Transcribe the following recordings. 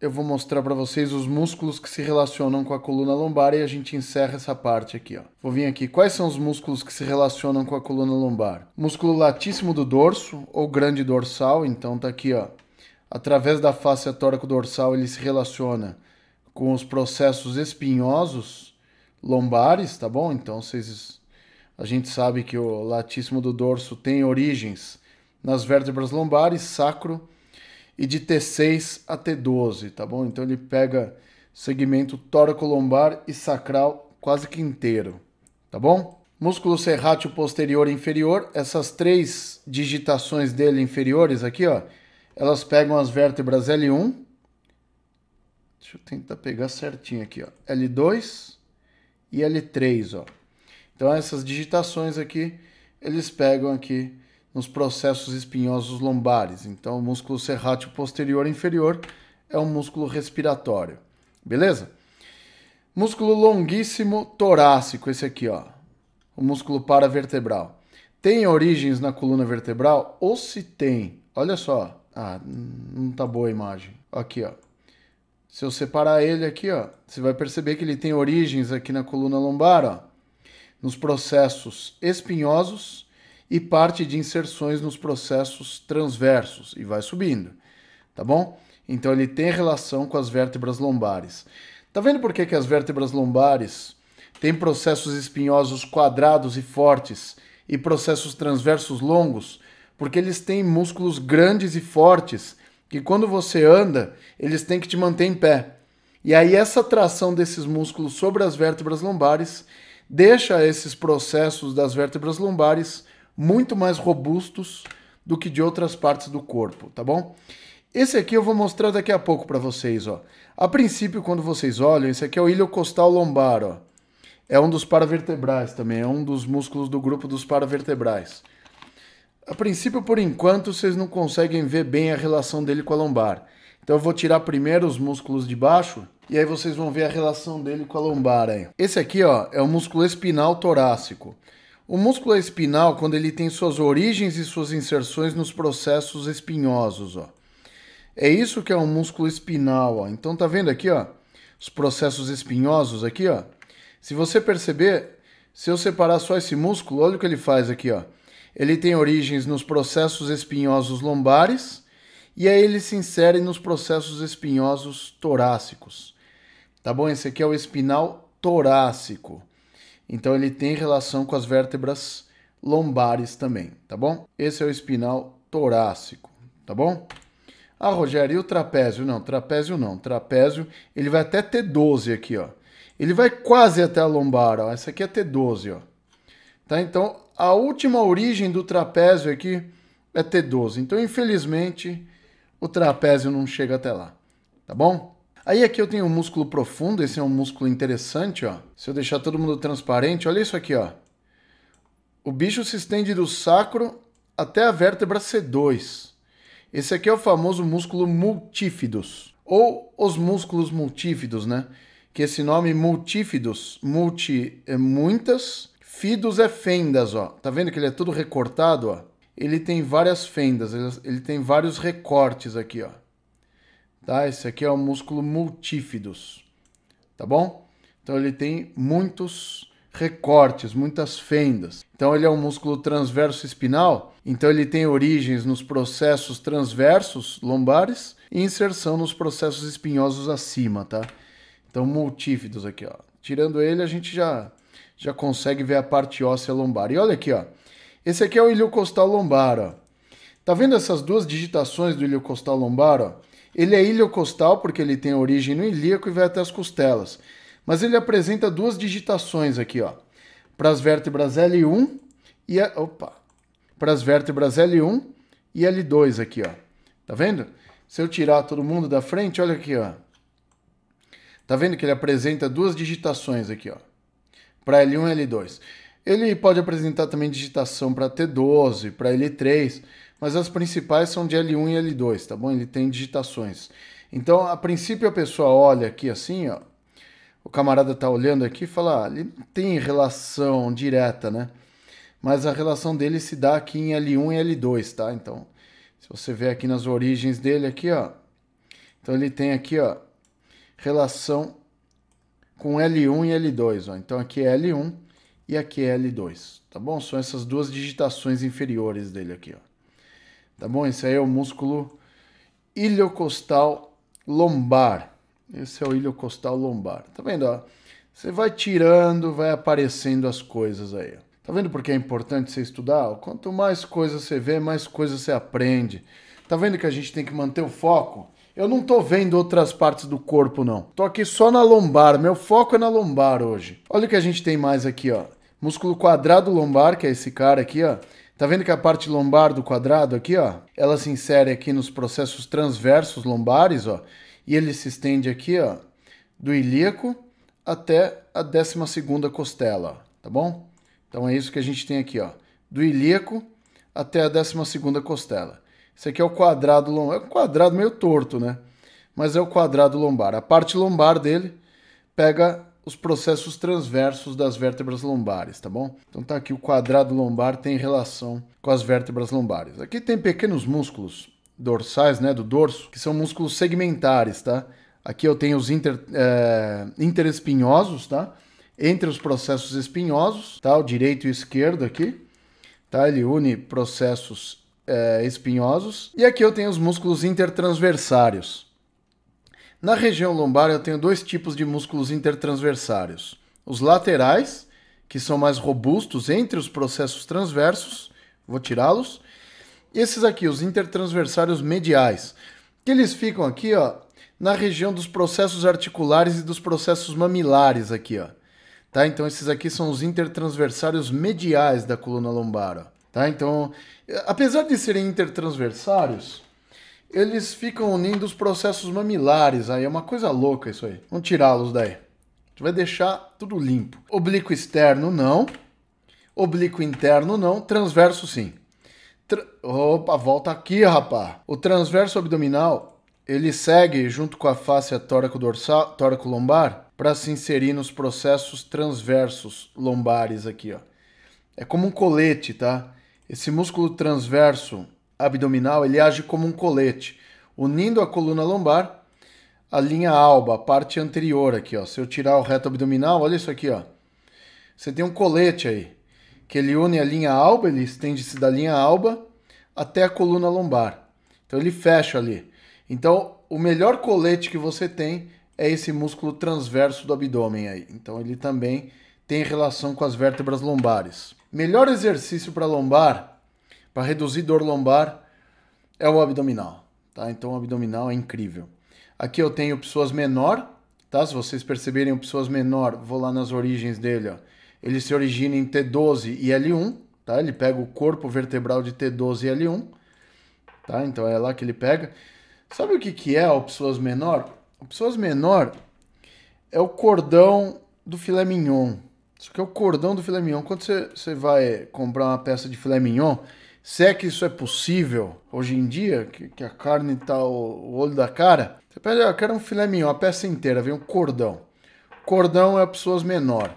eu vou mostrar para vocês os músculos que se relacionam com a coluna lombar e a gente encerra essa parte aqui, ó. Vou vir aqui. Quais são os músculos que se relacionam com a coluna lombar? Músculo latíssimo do dorso ou grande dorsal, então tá aqui, ó. Através da face tóraco dorsal, ele se relaciona com os processos espinhosos lombares, tá bom? Então vocês a gente sabe que o latíssimo do dorso tem origens nas vértebras lombares, sacro e de T6 a T12, tá bom? Então ele pega segmento tóraco-lombar e sacral quase que inteiro, tá bom? Músculo serrátil posterior inferior, essas três digitações dele inferiores aqui, ó, elas pegam as vértebras L1, deixa eu tentar pegar certinho aqui, ó, L2 e L3, ó. Então essas digitações aqui, eles pegam aqui nos processos espinhosos lombares. Então, o músculo serrátil posterior inferior é um músculo respiratório. Beleza? Músculo longuíssimo torácico, esse aqui, ó. O músculo paravertebral. Tem origens na coluna vertebral? Ou se tem? Olha só. Ah, não tá boa a imagem. Aqui, ó. Se eu separar ele aqui, ó, você vai perceber que ele tem origens aqui na coluna lombar, ó. Nos processos espinhosos e parte de inserções nos processos transversos e vai subindo, tá bom? Então ele tem relação com as vértebras lombares. Tá vendo por que, que as vértebras lombares têm processos espinhosos quadrados e fortes e processos transversos longos? Porque eles têm músculos grandes e fortes que quando você anda, eles têm que te manter em pé. E aí essa tração desses músculos sobre as vértebras lombares deixa esses processos das vértebras lombares muito mais robustos do que de outras partes do corpo, tá bom? Esse aqui eu vou mostrar daqui a pouco para vocês, ó. A princípio, quando vocês olham, esse aqui é o iliocostal lombar, ó. É um dos paravertebrais também, é um dos músculos do grupo dos paravertebrais. A princípio, por enquanto, vocês não conseguem ver bem a relação dele com a lombar. Então eu vou tirar primeiro os músculos de baixo e aí vocês vão ver a relação dele com a lombar aí. Esse aqui, ó, é o músculo espinal torácico. O músculo espinal, quando ele tem suas origens e suas inserções nos processos espinhosos, ó. É isso que é um músculo espinal, ó. Então tá vendo aqui, ó, os processos espinhosos aqui, ó. Se você perceber, se eu separar só esse músculo, olha o que ele faz aqui, ó. Ele tem origens nos processos espinhosos lombares e aí ele se insere nos processos espinhosos torácicos. Tá bom? Esse aqui é o espinal torácico. Então ele tem relação com as vértebras lombares também, tá bom? Esse é o espinal torácico, tá bom? Ah, Rogério, e o trapézio? Não, trapézio não. Trapézio, ele vai até T12 aqui, ó. Ele vai quase até a lombar, ó. Essa aqui é T12, ó. Tá? Então, a última origem do trapézio aqui é T12. Então, infelizmente, o trapézio não chega até lá, tá bom? Aí aqui eu tenho um músculo profundo, esse é um músculo interessante, ó. Se eu deixar todo mundo transparente, olha isso aqui, ó. O bicho se estende do sacro até a vértebra C2. Esse aqui é o famoso músculo multífidos, ou os músculos multífidos, né? Que esse nome multífidos, multi é muitas, fidos é fendas, ó. Tá vendo que ele é todo recortado, ó? Ele tem várias fendas, ele tem vários recortes aqui, ó tá? Esse aqui é o músculo multífidos, tá bom? Então ele tem muitos recortes, muitas fendas. Então ele é um músculo transverso espinal, então ele tem origens nos processos transversos lombares e inserção nos processos espinhosos acima, tá? Então multífidos aqui, ó. Tirando ele, a gente já já consegue ver a parte óssea lombar. E olha aqui, ó. Esse aqui é o ilho costal lombar, ó. Tá vendo essas duas digitações do ilho costal lombar, ó? Ele é iliocostal porque ele tem origem no ilíaco e vai até as costelas. Mas ele apresenta duas digitações aqui, ó. Para as vértebras L1 e a... opa. Para as vértebras L1 e L2 aqui, ó. Tá vendo? Se eu tirar todo mundo da frente, olha aqui, ó. Tá vendo que ele apresenta duas digitações aqui, ó. Para L1 e L2. Ele pode apresentar também digitação para T12, para L3, mas as principais são de L1 e L2, tá bom? Ele tem digitações. Então, a princípio, a pessoa olha aqui assim, ó. O camarada tá olhando aqui e fala, ah, ele tem relação direta, né? Mas a relação dele se dá aqui em L1 e L2, tá? Então, se você ver aqui nas origens dele aqui, ó. Então, ele tem aqui, ó, relação com L1 e L2, ó. Então, aqui é L1 e aqui é L2, tá bom? São essas duas digitações inferiores dele aqui, ó tá bom? Esse aí é o músculo iliocostal lombar. Esse é o iliocostal lombar. Tá vendo? Ó? Você vai tirando, vai aparecendo as coisas aí. Tá vendo porque é importante você estudar? Quanto mais coisas você vê, mais coisas você aprende. Tá vendo que a gente tem que manter o foco? Eu não tô vendo outras partes do corpo, não. Tô aqui só na lombar. Meu foco é na lombar hoje. Olha o que a gente tem mais aqui, ó. Músculo quadrado lombar, que é esse cara aqui, ó. Tá vendo que a parte lombar do quadrado aqui, ó, ela se insere aqui nos processos transversos lombares, ó, e ele se estende aqui, ó, do ilíaco até a 12 segunda costela, ó, tá bom? Então é isso que a gente tem aqui, ó, do ilíaco até a 12 segunda costela. Isso aqui é o quadrado lombar, é um quadrado meio torto, né? Mas é o quadrado lombar. A parte lombar dele pega os processos transversos das vértebras lombares, tá bom? Então tá aqui o quadrado lombar tem relação com as vértebras lombares. Aqui tem pequenos músculos dorsais, né, do dorso, que são músculos segmentares, tá? Aqui eu tenho os inter, é, interespinhosos, tá? Entre os processos espinhosos, tá? O direito e o esquerdo aqui, tá? Ele une processos é, espinhosos. E aqui eu tenho os músculos intertransversários, na região lombar eu tenho dois tipos de músculos intertransversários: os laterais, que são mais robustos entre os processos transversos, vou tirá-los. Esses aqui, os intertransversários mediais, que eles ficam aqui, ó, na região dos processos articulares e dos processos mamilares aqui, ó. Tá? Então esses aqui são os intertransversários mediais da coluna lombar, ó. Tá? Então, apesar de serem intertransversários, eles ficam unindo os processos mamilares aí, é uma coisa louca isso aí. Vamos tirá-los daí. A gente vai deixar tudo limpo. Oblíquo externo não, oblíquo interno não, transverso sim. Tra Opa, volta aqui, rapá. O transverso abdominal, ele segue junto com a face tóraco-lombar tóraco para se inserir nos processos transversos lombares aqui, ó. É como um colete, tá? Esse músculo transverso abdominal ele age como um colete, unindo a coluna lombar à linha alba, a parte anterior aqui. Ó. Se eu tirar o reto abdominal, olha isso aqui. Ó. Você tem um colete aí, que ele une a linha alba, ele estende-se da linha alba até a coluna lombar. Então ele fecha ali. Então o melhor colete que você tem é esse músculo transverso do abdômen aí. Então ele também tem relação com as vértebras lombares. Melhor exercício para lombar para reduzir dor lombar é o abdominal, tá? Então o abdominal é incrível. Aqui eu tenho pessoas menor, tá? Se vocês perceberem pessoas menor, vou lá nas origens dele, ó. Ele se origina em T12 e L1, tá? Ele pega o corpo vertebral de T12 e L1, tá? Então é lá que ele pega. Sabe o que que é o pessoas menor? O pessoas menor é o cordão do filé mignon. Isso aqui é o cordão do filé mignon. Quando você, você vai comprar uma peça de filé mignon, se é que isso é possível hoje em dia, que, que a carne tá o, o, olho da cara, você pede, ah, eu quero um filé mignon, uma peça inteira, vem um cordão. Cordão é pessoas menor.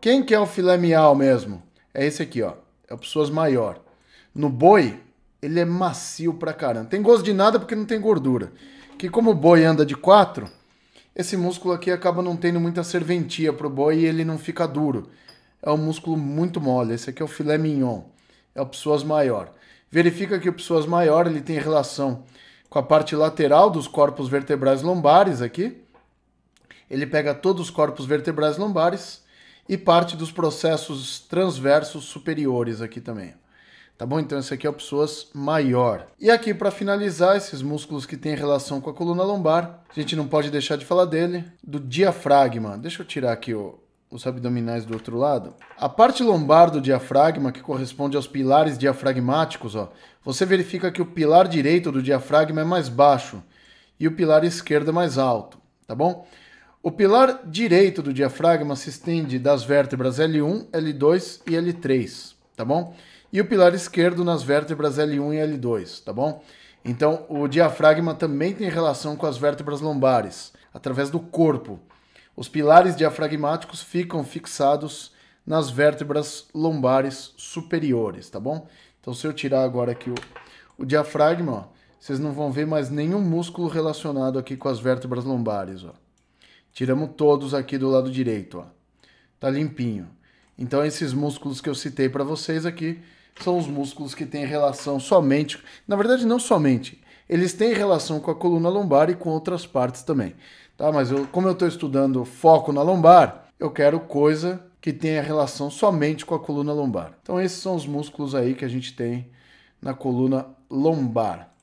Quem quer o filé mignon mesmo? É esse aqui, ó. É pessoas maior. No boi, ele é macio pra caramba. Tem gosto de nada porque não tem gordura. Que como o boi anda de quatro, esse músculo aqui acaba não tendo muita serventia pro boi e ele não fica duro. É um músculo muito mole. Esse aqui é o filé mignon é o pessoas maior. Verifica que o pessoas maior ele tem relação com a parte lateral dos corpos vertebrais lombares aqui. Ele pega todos os corpos vertebrais lombares e parte dos processos transversos superiores aqui também. Tá bom? Então esse aqui é o pessoas maior. E aqui para finalizar, esses músculos que têm relação com a coluna lombar, a gente não pode deixar de falar dele, do diafragma. Deixa eu tirar aqui o os abdominais do outro lado. A parte lombar do diafragma, que corresponde aos pilares diafragmáticos, ó, você verifica que o pilar direito do diafragma é mais baixo e o pilar esquerdo é mais alto, tá bom? O pilar direito do diafragma se estende das vértebras L1, L2 e L3, tá bom? E o pilar esquerdo nas vértebras L1 e L2, tá bom? Então, o diafragma também tem relação com as vértebras lombares, através do corpo. Os pilares diafragmáticos ficam fixados nas vértebras lombares superiores, tá bom? Então, se eu tirar agora aqui o, o diafragma, ó, vocês não vão ver mais nenhum músculo relacionado aqui com as vértebras lombares, ó. Tiramos todos aqui do lado direito, ó. Tá limpinho. Então, esses músculos que eu citei para vocês aqui são os músculos que têm relação somente, na verdade não somente, eles têm relação com a coluna lombar e com outras partes também. Tá? Mas eu, como eu estou estudando foco na lombar, eu quero coisa que tenha relação somente com a coluna lombar. Então esses são os músculos aí que a gente tem na coluna lombar.